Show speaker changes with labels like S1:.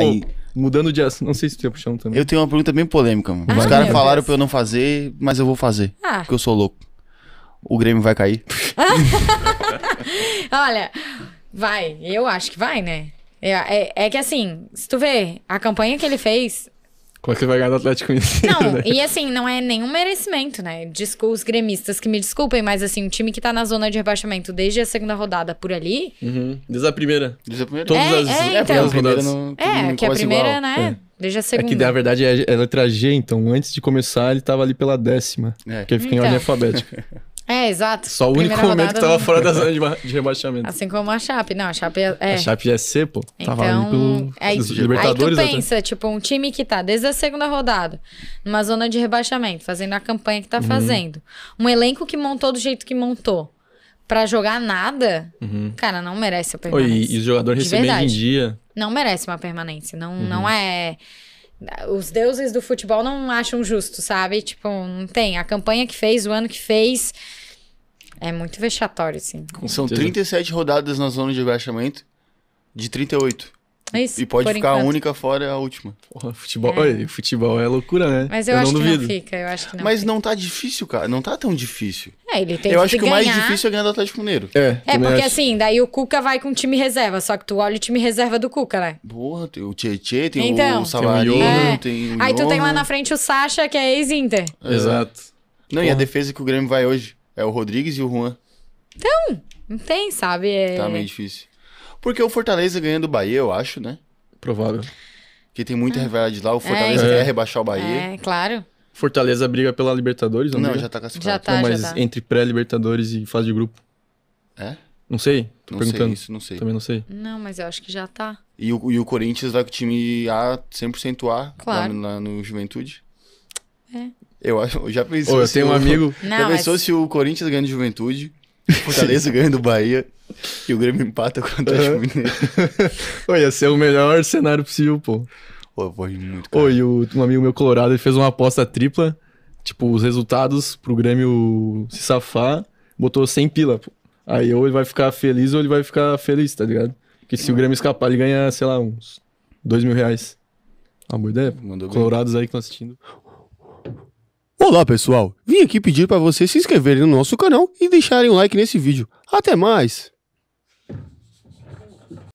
S1: Aí, mudando de assunto, não sei se tu ia puxar um também.
S2: Eu tenho uma pergunta bem polêmica, mano. Os ah, caras falaram Deus. pra eu não fazer, mas eu vou fazer. Ah. Porque eu sou louco. O Grêmio vai cair.
S3: Olha, vai. Eu acho que vai, né? É, é- é que assim, se tu vê, a campanha que ele fez
S1: como é que vai ganhar do Atlético Mineiro? Não, né? e
S3: assim, não é nenhum merecimento, né? Desculpa os gremistas que me desculpem, mas assim, o time que tá na zona de rebaixamento desde a segunda rodada por ali.
S1: Uhum. Desde a primeira. Desde a primeira. Todas é, as, é, então, todas rodadas. Não,
S3: é, que a primeira, igual. né? É. Desde a segunda. É que na
S1: verdade é, é letra G, então antes de começar ele tava ali pela décima. É. Porque fica então. em ordem alfabética.
S3: É, exato. Só o Primeira único momento que tava fora da zona
S1: de, rebaixamento.
S3: Assim como a Chape. Não, a Chape é... A é. Chape
S1: é C, pô. Então, tava ali pelo... aí, é Libertadores. Aí tu né? pensa, até.
S3: tipo, um time que tá desde a segunda rodada, numa zona de rebaixamento, fazendo a campanha que tá uhum. fazendo. Um elenco que montou do jeito que montou. Pra jogar nada, uhum. cara, não merece a permanência. Oi, e, e os jogadores recebendo em dia. Não merece uma permanência. Não, uhum. não é os deuses do futebol não acham justo, sabe? Tipo, não tem. A campanha que fez, o ano que fez, é muito vexatório, sim. Com
S2: São certeza. 37 rodadas na zona de rebaixamento de 38. É isso, e pode ficar enquanto. a única fora a última. Porra, futebol, é. Olha, futebol é loucura, né? Mas eu, eu acho não duvido. que não fica, eu acho que não. Mas fica. não tá difícil, cara. Não tá tão difícil. É, ele tem eu que acho que ganhar. o mais difícil é ganhar do Atlético Mineiro. É, é porque acho. assim,
S3: daí o Cuca vai com time reserva, só que tu olha o time reserva do Cuca, né?
S2: Porra, tem o Tietê, tem então, o Savarino, tem o, é. tem o Aí tu tem lá na
S3: frente o Sacha, que é ex-Inter.
S2: É. Exato. Não, Porra. e a defesa que o Grêmio vai hoje? É o Rodrigues e o Juan.
S3: Então, não tem, sabe? É... Tá meio
S2: difícil. Porque o Fortaleza ganhando o Bahia, eu acho, né? Provável. Porque tem muita ah. rivalidade lá, o é, Fortaleza é, quer rebaixar o Bahia. É, claro. Fortaleza briga pela
S1: Libertadores, não? Não, já tá classificado. Já tá, não, mas já tá. entre pré-Libertadores e fase de grupo. É? Não sei. Tô não perguntando. sei isso, não sei. Também
S2: não sei.
S3: Não, mas eu acho que já tá.
S2: E o, e o Corinthians vai com o time A 100% A claro. lá, no, lá no Juventude? É. Eu acho, já pensou. Ô, eu tenho um amigo. Não, já pensou mas... se o Corinthians ganha de juventude, o Fortaleza ganha do Bahia e o Grêmio empata com o Atlético uhum. Mineiro?
S1: ia ser o melhor cenário possível, pô. Pô, foi muito caro. e o, um amigo meu colorado ele fez uma aposta tripla, tipo, os resultados pro Grêmio se safar, botou 100 pila, pô. Aí ou ele vai ficar feliz ou ele vai ficar feliz, tá ligado? Porque se o Grêmio escapar, ele ganha, sei lá, uns 2 mil
S2: reais. Uma boa ideia. Mandou Colorados bem. aí que estão assistindo. Olá pessoal, vim aqui pedir para vocês se inscreverem no nosso canal e deixarem um like nesse vídeo. Até mais!